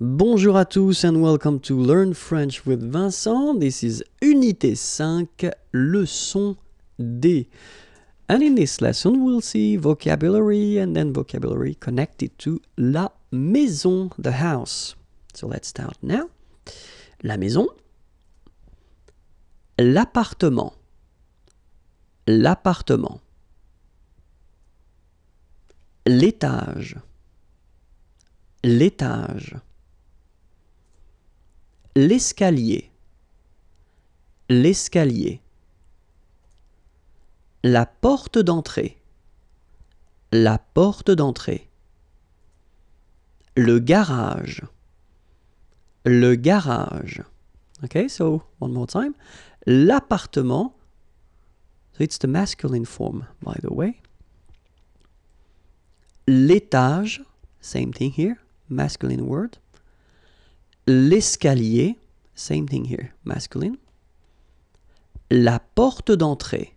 Bonjour à tous and welcome to Learn French with Vincent. This is Unité 5, leçon D. And in this lesson, we'll see vocabulary and then vocabulary connected to la maison, the house. So let's start now. La maison, l'appartement, l'appartement, l'étage, l'étage l'escalier, l'escalier, la porte d'entrée, la porte d'entrée, le garage, le garage. Okay, so one more time. L'appartement. So it's the masculine form, by the way. L'étage, same thing here, masculine word l'escalier, same thing here, masculine, la porte d'entrée,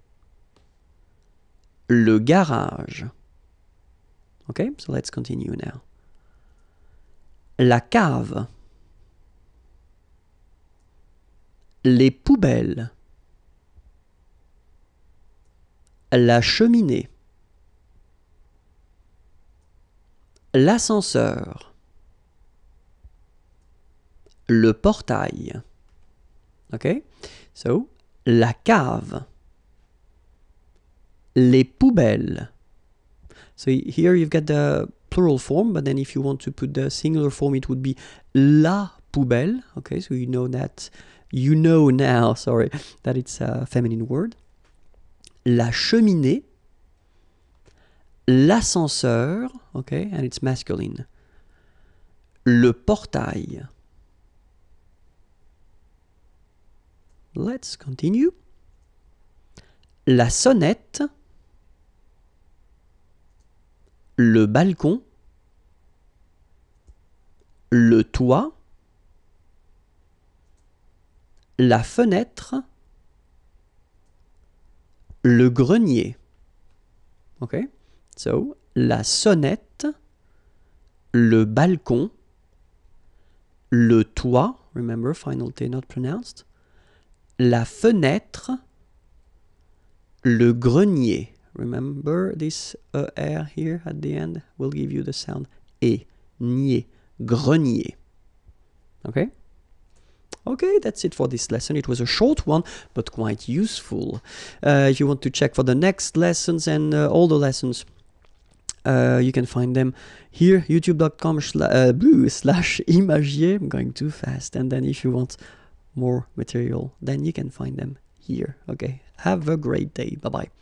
le garage. Okay, so let's continue now. La cave, les poubelles, la cheminée, l'ascenseur, le portail. ok, So, la cave. Les poubelles. So here you've got the plural form, but then if you want to put the singular form, it would be la poubelle. Okay, so you know that, you know now, sorry, that it's a feminine word. La cheminée. L'ascenseur, okay, and it's masculine. Le portail. Let's continue. La sonnette. Le balcon. Le toit. La fenêtre. Le grenier. OK? So, la sonnette. Le balcon. Le toit. Remember, final T not pronounced la fenêtre, le grenier. Remember this ER here at the end will give you the sound E, nier, grenier. Okay? Okay, that's it for this lesson. It was a short one, but quite useful. Uh, if you want to check for the next lessons and uh, all the lessons, uh, you can find them here, youtube.com uh, slash imagier. I'm going too fast. And then if you want more material, then you can find them here. Okay, have a great day. Bye bye.